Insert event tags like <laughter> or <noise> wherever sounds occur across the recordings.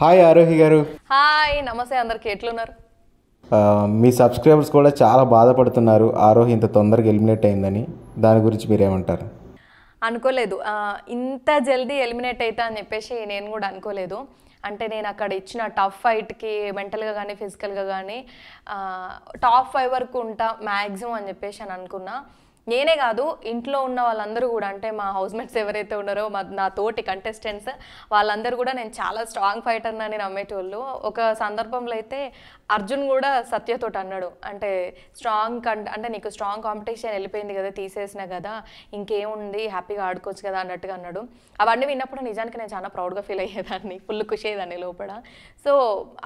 hi Aarohi గారు hi నమస్తే అందరికి ఎట్లున్నారు మీ సబ్స్క్రైబర్స్ కూడా చాలా బాధపడుతున్నారు ఆరోహి ఇంత తొందరగా ఎలిమినేట్ అయిందని దాని గురించి మీరేమంటారు అనుకోలేదు ఇంత జల్దీ ఎలిమినేట్ అవుతా అని చెప్పేసి నేను కూడా అనుకోలేదు అంటే నేను అక్కడ ఇచ్చిన టఫ్ ఫైట్కి మెంటల్గా కానీ ఫిజికల్గా కానీ టాప్ ఫైవ్ వరకు ఉంటా మ్యాక్సిమం అని చెప్పేసి అని అనుకున్నా నేనే కాదు ఇంట్లో ఉన్న వాళ్ళందరూ కూడా అంటే మా హౌస్మేట్స్ ఎవరైతే ఉన్నారో మా నా తోటి కంటెస్టెంట్స్ వాళ్ళందరూ కూడా నేను చాలా స్ట్రాంగ్ ఫైటర్ అని నమ్మేటోళ్ళు ఒక సందర్భంలో అయితే అర్జున్ కూడా సత్యతో అన్నాడు అంటే స్ట్రాంగ్ కంట అంటే నీకు స్ట్రాంగ్ కాంపిటీషన్ వెళ్ళిపోయింది కదా తీసేసిన కదా ఇంకేముంది హ్యాపీగా ఆడుకోవచ్చు కదా అన్నట్టుగా అన్నాడు అవన్నీ విన్నప్పుడు నిజానికి నేను చాలా ప్రౌడ్గా ఫీల్ అయ్యేదాన్ని ఫుల్ ఖుషి అయ్యేదాన్ని లోపల సో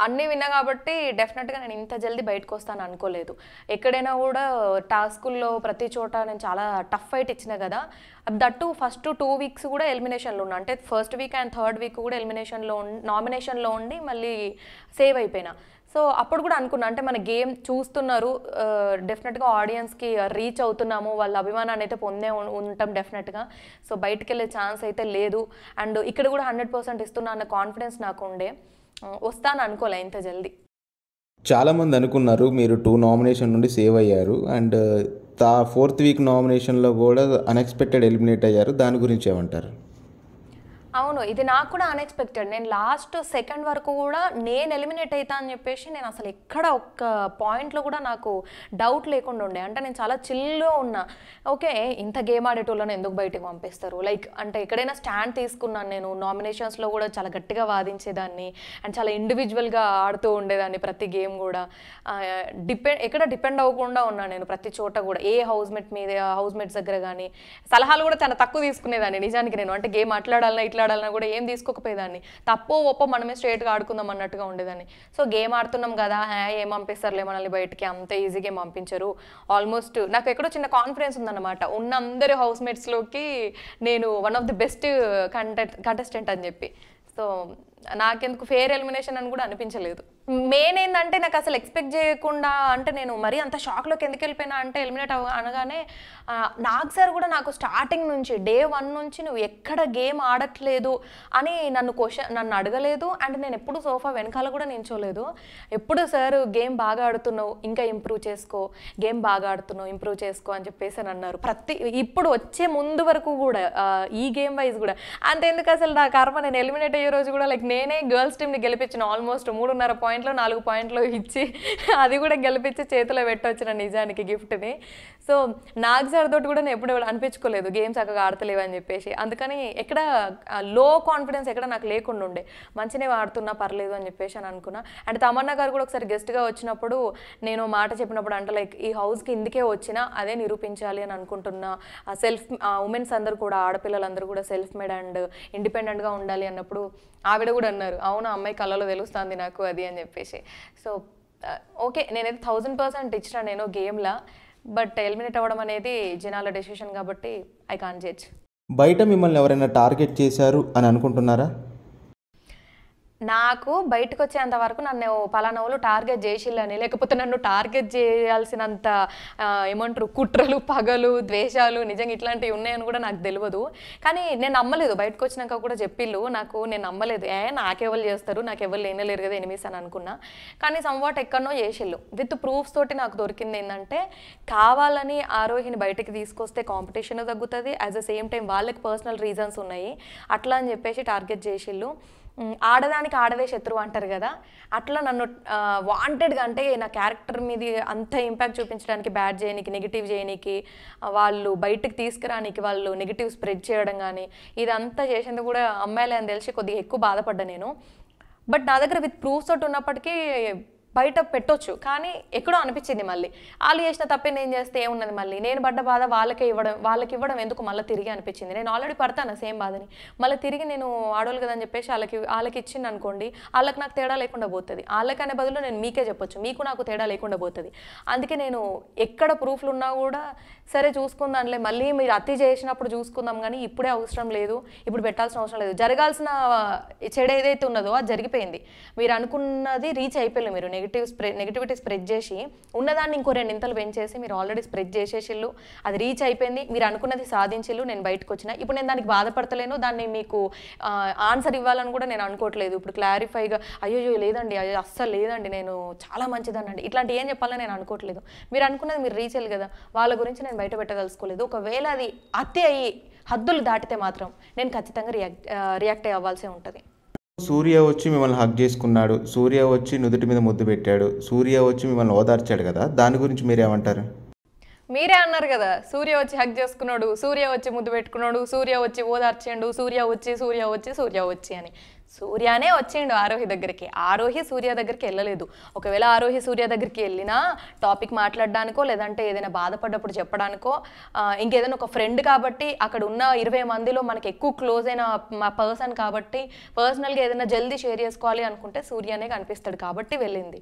అన్నీ విన్నా కాబట్టి డెఫినెట్గా నేను ఇంత జల్దీ బయటకు వస్తాను అనుకోలేదు ఎక్కడైనా కూడా టాస్కుల్లో ప్రతి చోట నేను చాలా టఫ్ ఫైట్ ఇచ్చిన కదా దట్టు ఫస్ట్ టూ వీక్స్ కూడా ఎలిమినేషన్లో ఉన్నా అంటే first week and third week కూడా ఎలిమినేషన్లో నామినేషన్లో ఉండి మళ్ళీ సేవ్ అయిపోయినా సో అప్పుడు కూడా అనుకున్నా అంటే మన గేమ్ చూస్తున్నారు డెఫినెట్గా ఆడియన్స్కి రీచ్ అవుతున్నాము వాళ్ళ అభిమానాన్ని అయితే పొందే ఉంటాం డెఫినెట్గా సో బయటకు వెళ్ళే ఛాన్స్ అయితే లేదు అండ్ ఇక్కడ కూడా హండ్రెడ్ పర్సెంట్ ఇస్తున్నా అన్న కాన్ఫిడెన్స్ నాకు ఉండే వస్తాను అనుకోలే ఇంత జల్దీ చాలామంది అనుకున్నారు మీరు టూ నామినేషన్ నుండి సేవ్ అయ్యారు అండ్ తా ఫోర్త్ వీక్ నామినేషన్లో కూడా అన్ఎక్స్పెక్టెడ్ ఎలిమినేట్ అయ్యారు దాని గురించి ఏమంటారు అవును ఇది నాకు కూడా అన్ఎక్స్పెక్టెడ్ నేను లాస్ట్ సెకండ్ వరకు కూడా నేను ఎలిమినేట్ అవుతా అని చెప్పేసి నేను అసలు ఎక్కడ ఒక్క పాయింట్లో కూడా నాకు డౌట్ లేకుండా ఉండే అంటే నేను చాలా చిల్లో ఉన్నా ఓకే ఇంత గేమ్ ఆడేటోళ్ళని ఎందుకు బయటకు పంపిస్తారు లైక్ అంటే ఎక్కడైనా స్టాండ్ తీసుకున్నాను నేను నామినేషన్స్లో కూడా చాలా గట్టిగా వాదించేదాన్ని అండ్ చాలా ఇండివిజువల్గా ఆడుతూ ఉండేదాన్ని ప్రతి గేమ్ కూడా డిపెండ్ ఎక్కడ డిపెండ్ అవ్వకుండా ఉన్నాను నేను ప్రతి చోట కూడా ఏ హౌస్ మీద హౌస్ దగ్గర కానీ సలహాలు కూడా చాలా తక్కువ తీసుకునేదాన్ని నిజానికి నేను అంటే గేమ్ మాట్లాడాలన్నా ఇట్లా మాట్లాడాలన్నా కూడా ఏం తీసుకోకపోయేదాన్ని తప్పు ఒప్పో మనమే స్ట్రేట్గా ఆడుకుందాం అన్నట్టుగా ఉండేదాన్ని సో గేమ్ ఆడుతున్నాం కదా ఏం పంపిస్తారులే మనల్ని బయటికి అంత ఈజీగా పంపించరు ఆల్మోస్ట్ నాకు ఎక్కడో చిన్న కాన్ఫిడెన్స్ ఉందన్నమాట ఉన్న అందరి హౌస్ మేట్స్లోకి నేను one of the best content contestant అని చెప్పి సో నాకెందుకు ఫేర్ ఎలిమినేషన్ అని కూడా అనిపించలేదు మెయిన్ ఏంటంటే నాకు అసలు ఎక్స్పెక్ట్ చేయకుండా అంటే నేను మరీ అంత షాక్లోకి ఎందుకు వెళ్ళిపోయినా అంటే ఎలిమినేట్ అవ అనగానే నాగ్ సార్ కూడా నాకు స్టార్టింగ్ నుంచి డే వన్ నుంచి నువ్వు ఎక్కడ గేమ్ ఆడట్లేదు అని నన్ను క్వశ్చన్ నన్ను అడగలేదు అండ్ నేను ఎప్పుడు సోఫా వెనకాల కూడా నించోలేదు ఎప్పుడు సార్ గేమ్ బాగా ఆడుతున్నావు ఇంకా ఇంప్రూవ్ చేసుకో గేమ్ బాగా ఆడుతున్నావు ఇంప్రూవ్ చేసుకో అని చెప్పేసి అని అన్నారు ప్రతి ఇప్పుడు వచ్చే ముందు వరకు కూడా ఈ గేమ్ వైజ్ కూడా అంతేందుకు అసలు నా కర్మ నేను ఎలిమినేట్ అయ్యే రోజు కూడా లైక్ నేనే గర్ల్స్ టీమ్ని గెలిపించిన ఆల్మోస్ట్ మూడున్నర పాయింట్ పాయింట్లు నాలుగు పాయింట్లు ఇచ్చి అది కూడా గెలిపించి చేతిలో పెట్టొచ్చిన నిజానికి గిఫ్ట్ని సో నాగ్ సార్ తోటి కూడా నేను ఎప్పుడు అనిపించుకోలేదు గేమ్స్ అక్కడ ఆడతలేవు అని చెప్పేసి అందుకని ఎక్కడ లో కాన్ఫిడెన్స్ ఎక్కడ నాకు లేకుండా ఉండే మంచినే ఆడుతున్నా పర్లేదు అని చెప్పేసి అని అనుకున్నా అండ్ తమన్నా గారు కూడా ఒకసారి గెస్ట్గా వచ్చినప్పుడు నేను మాట చెప్పినప్పుడు అంటే లైక్ ఈ హౌస్కి ఇందుకే వచ్చినా అదే నిరూపించాలి అని అనుకుంటున్నా సెల్ఫ్ ఉమెన్స్ అందరూ కూడా ఆడపిల్లలందరూ కూడా సెల్ఫ్ మేడ్ అండ్ ఇండిపెండెంట్గా ఉండాలి అన్నప్పుడు ఆవిడ కూడా అన్నారు అవును అమ్మాయి కళ్ళలో తెలుస్తుంది నాకు అది అని చెప్పేసి సో ఓకే నేనైతే థౌజండ్ పర్సెంట్ ఇచ్చిన నేను గేమ్లా బట్ ఎలిమినేట్ అవ్వడం అనేది జనాల డెసిషన్ కాబట్టి ఐ కాన్ జడ్జ్ బయట మిమ్మల్ని ఎవరైనా టార్గెట్ చేశారు అని అనుకుంటున్నారా నాకు బయటకు వచ్చేంత వరకు నన్ను పలానా వాళ్ళు టార్గెట్ చేసిల్లని లేకపోతే నన్ను టార్గెట్ చేయాల్సినంత ఏమంటారు కుట్రలు పగలు ద్వేషాలు నిజంగా ఇట్లాంటివి ఉన్నాయని కూడా నాకు తెలియదు కానీ నేను నమ్మలేదు బయటకు వచ్చినాక కూడా చెప్పిళ్ళు నాకు నేను నమ్మలేదు ఏ నాకెవరు చేస్తారు నాకు ఎవరు లేనలేరు కదా ఎనిమిస్ అని అనుకున్నా కానీ సంవాట్ ఎక్కడనో చేసిళ్ళు విత్ ప్రూఫ్స్ తోటి నాకు దొరికింది ఏంటంటే కావాలని ఆరోహిని బయటకి తీసుకొస్తే కాంపిటీషన్ తగ్గుతుంది యాజ్ ద సేమ్ టైం వాళ్ళకి పర్సనల్ రీజన్స్ ఉన్నాయి అట్లా అని చెప్పేసి టార్గెట్ చేసిళ్ళు ఆడదానికి ఆడదే శత్రువు అంటారు కదా అట్లా నన్ను వాంటెడ్గా అంటే నా క్యారెక్టర్ మీద అంత ఇంపాక్ట్ చూపించడానికి బ్యాడ్ చేయడానికి నెగిటివ్ చేయనీకి వాళ్ళు బయటకు తీసుకురానికి వాళ్ళు నెగిటివ్ స్ప్రెడ్ చేయడం కానీ ఇదంతా చేసింది కూడా అమ్మాయిలే అని తెలిసి కొద్దిగా ఎక్కువ బాధపడ్డా నేను బట్ నా దగ్గర విత్ ప్రూఫ్స్ తోటి ఉన్నప్పటికీ బయట పెట్టొచ్చు కానీ ఎక్కడో అనిపించింది మళ్ళీ వాళ్ళు చేసిన తప్పే నేను చేస్తే ఏమున్నది మళ్ళీ నేను పడ్డ బాధ వాళ్ళకే ఇవ్వడం వాళ్ళకి ఇవ్వడం ఎందుకు మళ్ళీ తిరిగి అనిపించింది నేను ఆల్రెడీ పడతాను సేమ్ బాధని మళ్ళీ తిరిగి నేను ఆడోళ్ళు కదని చెప్పేసి వాళ్ళకి వాళ్ళకి ఇచ్చింది అనుకోండి వాళ్ళకి నాకు తేడా లేకుండా పోతుంది వాళ్ళకనే బదులు నేను మీకే చెప్పొచ్చు మీకు నాకు తేడా లేకుండా పోతుంది అందుకే నేను ఎక్కడ ప్రూఫ్లు ఉన్నా కూడా సరే చూసుకుందానులే మళ్ళీ మీరు అతి చేసినప్పుడు చూసుకుందాం కానీ ఇప్పుడే అవసరం లేదు ఇప్పుడు పెట్టాల్సిన అవసరం లేదు జరగాల్సిన చెడు ఏదైతే ఉన్నదో అది జరిగిపోయింది మీరు అనుకున్నది రీచ్ అయిపోయింది మీరు నెగిటివ్ స్ప్రెడ్ నెగిటివిటీ స్ప్రెడ్ చేసి ఉన్నదాన్ని ఇంకో రెండు ఇంతలు పెంచేసి మీరు ఆల్రెడీ స్ప్రెడ్ చేసేసిళ్ళు అది రీచ్ అయిపోయింది మీరు అనుకున్నది సాధించిళ్ళు నేను బయటకు వచ్చిన ఇప్పుడు నేను దానికి బాధపడతలేను దాన్ని మీకు ఆన్సర్ ఇవ్వాలని కూడా నేను అనుకోవట్లేదు ఇప్పుడు క్లారిఫైగా అయ్యో లేదండి అయ్యో అస్సలు లేదండి నేను చాలా మంచిదానండి ఇట్లాంటి ఏం చెప్పాలని నేను అనుకోవట్లేదు మీరు అనుకున్నది మీరు రీచ్ అయ్యి కదా వాళ్ళ గురించి నేను బయట పెట్టదలుచుకోలేదు ఒకవేళ అది అతి అయ్యి హద్దులు దాటితే మాత్రం నేను ఖచ్చితంగా రియాక్ట్ రియాక్ట్ అవ్వాల్సి ఉంటుంది సూర్య వచ్చి మిమ్మల్ని హక్ చేసుకున్నాడు సూర్య వచ్చి నుదుటి మీద ముద్దు పెట్టాడు సూర్య వచ్చి మిమ్మల్ని ఓదార్చాడు కదా దాని గురించి మీరేమంటారు మీరే అన్నారు కదా సూర్య వచ్చి హక్ చేసుకున్నాడు సూర్య వచ్చి ముద్దు పెట్టుకున్నాడు సూర్య వచ్చి ఓదార్చాడు సూర్య వచ్చి సూర్య వచ్చి సూర్య వచ్చి అని సూర్యనే వచ్చిండు ఆరోహి దగ్గరికి ఆరోహి సూర్య దగ్గరికి వెళ్ళలేదు ఒకవేళ ఆరోహి సూర్య దగ్గరికి వెళ్ళినా టాపిక్ మాట్లాడడానికో లేదంటే ఏదైనా బాధపడ్డప్పుడు చెప్పడానికో ఇంకేదైనా ఒక ఫ్రెండ్ కాబట్టి అక్కడ ఉన్న ఇరవై మందిలో మనకి ఎక్కువ క్లోజ్ అయిన మా పర్సన్ కాబట్టి పర్సనల్గా ఏదైనా జల్దీ షేర్ చేసుకోవాలి అనుకుంటే సూర్యనే కనిపిస్తాడు కాబట్టి వెళ్ళింది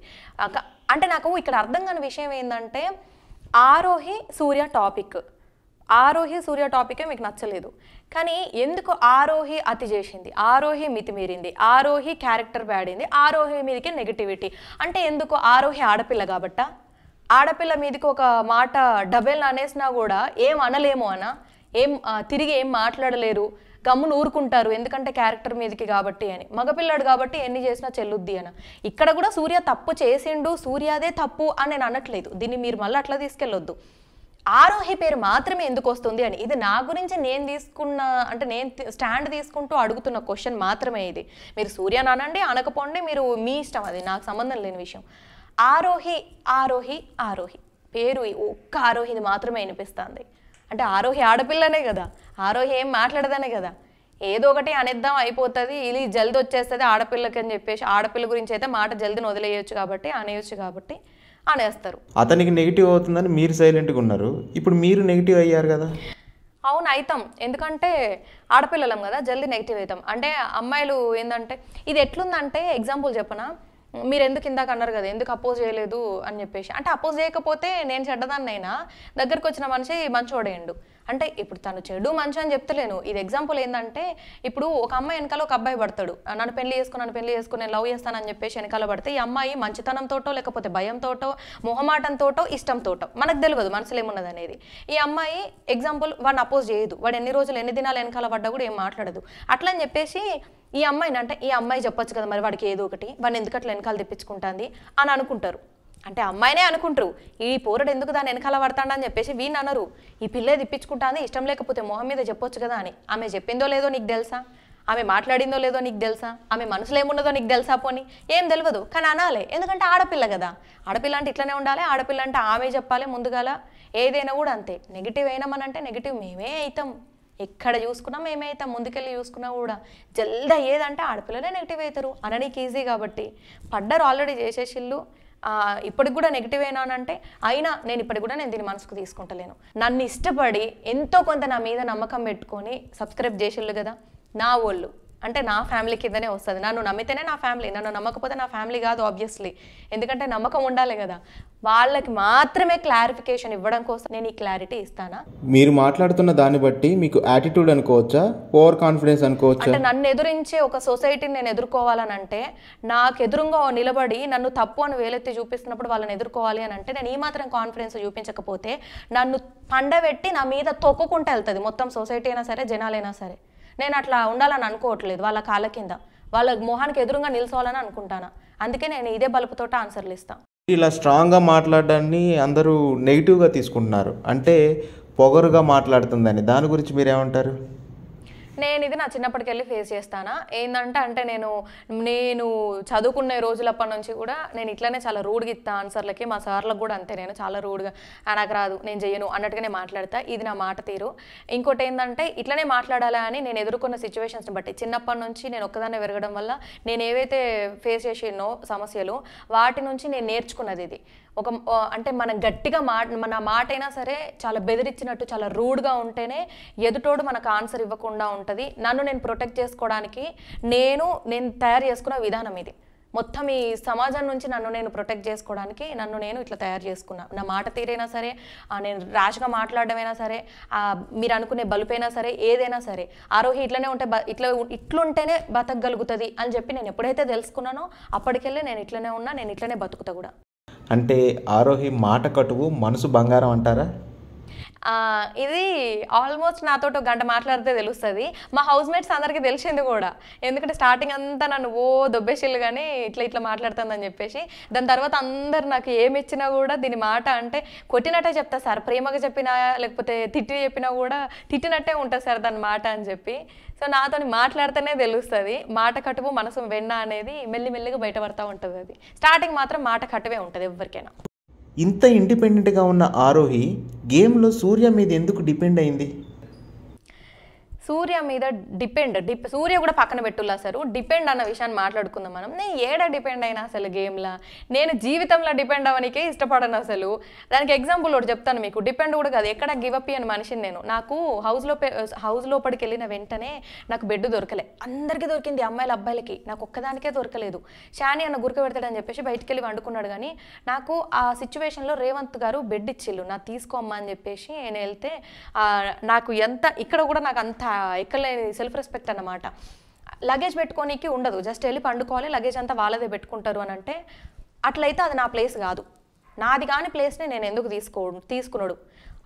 అంటే నాకు ఇక్కడ అర్థం కాని విషయం ఏంటంటే ఆరోహి సూర్య టాపిక్ ఆరోహి సూర్య టాపికే మీకు నచ్చలేదు కానీ ఎందుకు ఆరోహి అతి చేసింది ఆరోహి మితిమీరింది ఆరోహి క్యారెక్టర్ వాడింది ఆరోహి మీదకి నెగిటివిటీ అంటే ఎందుకు ఆరోహి ఆడపిల్ల కాబట్ట ఆడపిల్ల మీదకి ఒక మాట డబెల్ అనేసినా కూడా ఏం అనలేము అన ఏం తిరిగి ఏం మాట్లాడలేరు గమ్మును ఊరుకుంటారు ఎందుకంటే క్యారెక్టర్ మీదకి కాబట్టి అని మగపిల్లాడు కాబట్టి ఎన్ని చేసినా చెల్లుద్ది అని ఇక్కడ కూడా సూర్య తప్పు చేసిండు సూర్యాదే తప్పు అని నేను అనట్లేదు దీన్ని మీరు మళ్ళీ అట్లా తీసుకెళ్ళొద్దు ఆరోహి పేరు మాత్రమే ఎందుకు వస్తుంది అని ఇది నా గురించి నేను తీసుకున్న అంటే నేను స్టాండ్ తీసుకుంటూ అడుగుతున్న క్వశ్చన్ మాత్రమే ఇది మీరు సూర్య అనండి అనకపోండి మీరు మీ ఇష్టం అది నాకు సంబంధం లేని విషయం ఆరోహి ఆరోహి ఆరోహి పేరు ఒక్క ఆరోహిది మాత్రమే వినిపిస్తుంది అంటే ఆరోహి ఆడపిల్లనే కదా ఆరోహి ఏం మాట్లాడదనే కదా ఏదో ఒకటి అనేద్దాం అయిపోతుంది ఇది జల్ది వచ్చేస్తుంది ఆడపిల్లకి అని చెప్పేసి ఆడపిల్ల గురించి అయితే మాట జల్దిని వదిలేయచ్చు కాబట్టి అనేయచ్చు కాబట్టి అనేస్తారు అతనికి నెగిటివ్ అవుతుందని మీరు సైలెంట్గా ఉన్నారు ఇప్పుడు మీరు నెగిటివ్ అయ్యారు కదా అవును అవుతాం ఎందుకంటే ఆడపిల్లలం కదా జల్దీ నెగిటివ్ అవుతాం అంటే అమ్మాయిలు ఏంటంటే ఇది ఎట్లుందంటే ఎగ్జాంపుల్ చెప్పనా మీరు ఎందుకు ఇందాక అన్నారు కదా ఎందుకు అపోజ్ చేయలేదు అని చెప్పేసి అంటే అపోజ్ చేయకపోతే నేను చెడ్డదాన్నైనా దగ్గరకు వచ్చిన మనిషి మంచోడేయండు అంటే ఇప్పుడు తను చెడు మంచి అని చెప్తలేను ఇది ఎగ్జాంపుల్ ఏంటంటే ఇప్పుడు ఒక అమ్మాయి వెనకాల ఒక అబ్బాయి పడతాడు నన్ను పెళ్లి చేసుకుని నన్ను పెళ్లి చేసుకుని లవ్ చేస్తానని చెప్పేసి వెనకాల పడితే ఈ అమ్మాయి మంచితనంతోటో లేకపోతే భయంతోటో మొహమాటంతోటో ఇష్టంతోటో మనకు తెలియదు మనసులో ఏమున్నది అనేది ఈ అమ్మాయి ఎగ్జాంపుల్ వాడిని అపోజ్ చేయదు వాడు ఎన్ని రోజులు ఎన్ని దినాలు వెనకాల పడ్డా కూడా ఏం మాట్లాడదు అట్లని చెప్పేసి ఈ అమ్మాయిని అంటే ఈ అమ్మాయి చెప్పొచ్చు కదా మరి వాడికి ఏదో ఒకటి వాడిని ఎందుకట్లా వెనకాల తెప్పించుకుంటుంది అని అనుకుంటారు అంటే అమ్మాయినే అనుకుంటారు ఈ పోరడు ఎందుకు దాని వెనకాల అని చెప్పేసి వీణ్ అనరు ఈ పిల్ల తిప్పించుకుంటాంది ఇష్టం లేకపోతే మొహం మీద చెప్పొచ్చు కదా అని ఆమె చెప్పిందో లేదో నీకు తెలుసా ఆమె మాట్లాడిందో లేదో నీకు తెలుసా ఆమె మనసులో ఏమున్నదో నీకు తెలుసా పోని ఏం తెలియదు కానీ అనాలి ఎందుకంటే ఆడపిల్ల కదా ఆడపిల్ల అంటే ఇట్లనే ఉండాలి ఆడపిల్ల అంటే ఆమె చెప్పాలి ముందుగాల ఏదైనా కూడా అంతే నెగిటివ్ అయినామనంటే నెగిటివ్ మేమే అవుతాం ఎక్కడ చూసుకున్నా మేమే అవుతాం ముందుకెళ్ళి చూసుకున్నా కూడా జల్దా ఏదంటే ఆడపిల్లలే నెగిటివ్ అవుతారు అననీకి ఈజీ కాబట్టి పడ్డారు ఆల్రెడీ చేసేసిళ్ళు ఇప్పటికి కూడా నెగిటివ్ అంటే అయినా నేను ఇప్పటికి కూడా నేను దీని మనసుకు తీసుకుంటలేను నన్ను ఇష్టపడి ఎంతో కొంత నా మీద నమ్మకం పెట్టుకొని సబ్స్క్రైబ్ చేసేళ్ళు కదా నా వాళ్ళు అంటే నా ఫ్యామిలీ కిందనే వస్తుంది నన్ను నమ్మితేనే నా ఫ్యామిలీ నన్ను నమ్మకపోతే నా ఫ్యామిలీ కాదు ఆబ్వియస్లీ ఎందుకంటే నమ్మకం ఉండాలి కదా వాళ్ళకి మాత్రమే క్లారిఫికేషన్ ఇవ్వడం కోసం నేను ఈ క్లారిటీ ఇస్తానా మీరు మాట్లాడుతున్న దాన్ని బట్టి మీకు యాటిట్యూడ్ అనుకోవచ్చా ఓవర్ కాన్ఫిడెన్స్ అనుకోవచ్చు అంటే నన్ను ఎదురించే ఒక సొసైటీని నేను ఎదుర్కోవాలని అంటే నాకు ఎదురుగా నిలబడి నన్ను తప్పు అని వేలెత్తి చూపిస్తున్నప్పుడు వాళ్ళని ఎదుర్కోవాలి అని అంటే నేను ఈ మాత్రం కాన్ఫిడెన్స్ చూపించకపోతే నన్ను పండబెట్టి నా మీద తొక్కుకుంటూ వెళ్తుంది మొత్తం సొసైటీ అయినా సరే జనాలైనా సరే నేను అట్లా ఉండాలని అనుకోవట్లేదు వాళ్ళ కాళ్ళ కింద వాళ్ళ మొహానికి ఎదురుగా నిల్చోవాలని అనుకుంటాను అందుకే నేను ఇదే బలుపుతో ఆన్సర్లు ఇస్తాను ఇలా స్ట్రాంగ్గా మాట్లాడడాన్ని అందరూ నెగిటివ్గా తీసుకుంటున్నారు అంటే పొగరుగా మాట్లాడుతుందని దాని గురించి మీరేమంటారు నేను ఇది నా చిన్నప్పటికెళ్ళి ఫేస్ చేస్తానా ఏంటంటే అంటే నేను నేను చదువుకునే రోజులప్పటి నుంచి కూడా నేను ఇట్లానే చాలా రూడ్గా ఇస్తా ఆన్సర్లకి మా సార్లకు కూడా అంతే నేను చాలా రూడ్గా నాకు రాదు నేను చేయను అన్నట్టుగానే మాట్లాడతా ఇది నా మాట తీరు ఇంకోటి ఏంటంటే ఇట్లనే మాట్లాడాలా అని నేను ఎదుర్కొన్న సిచ్యువేషన్స్ని బట్టి చిన్నప్పటి నుంచి నేను ఒక్కదాన్నే పెరగడం వల్ల నేను ఏవైతే ఫేస్ చేసినో సమస్యలు వాటి నుంచి నేను నేర్చుకున్నది ఇది ఒక అంటే మనం గట్టిగా మాట మన మాట అయినా సరే చాలా బెదిరించినట్టు చాలా రూడ్గా ఉంటేనే ఎదుటోడు మనకు ఆన్సర్ ఇవ్వకుండా ఉంటుంది నన్ను నేను ప్రొటెక్ట్ చేసుకోవడానికి నేను నేను తయారు చేసుకున్న విధానం ఇది మొత్తం ఈ సమాజం నుంచి నన్ను నేను ప్రొటెక్ట్ చేసుకోవడానికి నన్ను నేను ఇట్లా తయారు చేసుకున్నాను నా మాట తీరైనా సరే నేను ర్యాష్గా మాట్లాడమైనా సరే మీరు అనుకునే బలుపైనా సరే ఏదైనా సరే ఆరోహి ఇట్లనే ఉంటే ఇట్లా ఇట్లుంటేనే బతకగలుగుతుంది అని చెప్పి నేను ఎప్పుడైతే తెలుసుకున్నానో అప్పటికెళ్ళి నేను ఇట్లనే ఉన్నా నేను ఇట్లనే బతుకుతా కూడా అంటే ఆరోహి మాట కటువు మనసు బంగారం అంటారా ఇది ఆల్మోస్ట్ నాతో ఒక గంట మాట్లాడితే తెలుస్తుంది మా హౌస్ మేట్స్ అందరికీ తెలిసింది కూడా ఎందుకంటే స్టార్టింగ్ అంతా నన్ను ఓ దొబ్బేసిల్లు కానీ ఇట్లా ఇట్లా మాట్లాడుతుందని చెప్పేసి దాని తర్వాత అందరు నాకు ఏమి ఇచ్చినా కూడా దీని మాట అంటే కొట్టినట్టే చెప్తా సార్ ప్రేమగా చెప్పినా లేకపోతే తిట్టి చెప్పినా కూడా తిట్టినట్టే ఉంటుంది సార్ దాని మాట అని చెప్పి సో నాతో మాట్లాడితేనే తెలుస్తుంది మాట కటువు మనసు వెన్న అనేది మెల్లిమెల్లిగా బయటపడతా ఉంటుంది అది స్టార్టింగ్ మాత్రం మాట కటువే ఉంటుంది ఎవరికైనా ఇంత ఇండిపెండెంట్గా ఉన్న ఆరోహి గేమ్లో సూర్య మీద ఎందుకు డిపెండ్ అయింది సూర్య మీద డిపెండ్ డిప్ సూర్య కూడా పక్కన పెట్టుల్లా సారు డిపెండ్ అన్న విషయాన్ని మాట్లాడుకుందాం మనం నేను ఏడ డిపెండ్ అయినా అసలు గేమ్లా నేను జీవితంలో డిపెండ్ అవ్వనికే ఇష్టపడను అసలు దానికి ఎగ్జాంపుల్ ఒకటి చెప్తాను మీకు డిపెండ్ కూడా కాదు ఎక్కడ గివప్ అని మనిషిని నేను నాకు హౌస్లో హౌస్ లోపలికి వెళ్ళిన వెంటనే నాకు బెడ్ దొరకలే అందరికీ దొరికింది అమ్మాయిల అబ్బాయిలకి నాకు ఒక్కదానికే దొరకలేదు షాని అన్న గురక పెడతాడని చెప్పేసి బయటికి వెళ్ళి వండుకున్నాడు కానీ నాకు ఆ సిచ్యువేషన్లో రేవంత్ గారు బెడ్ ఇచ్చిళ్ళు నా తీసుకోమ్మా అని చెప్పేసి నేను వెళ్తే నాకు ఎంత ఇక్కడ కూడా నాకు అంత ఎక్కలేని సెల్ఫ్ రెస్పెక్ట్ అన్నమాట లగేజ్ పెట్టుకోనికి ఉండదు జస్ట్ వెళ్ళి పండుకోవాలి లగేజ్ అంతా వాళ్ళదే పెట్టుకుంటారు అని అంటే అట్లయితే అది నా ప్లేస్ కాదు నాది కాని ప్లేస్ని నేను ఎందుకు తీసుకో తీసుకున్నాడు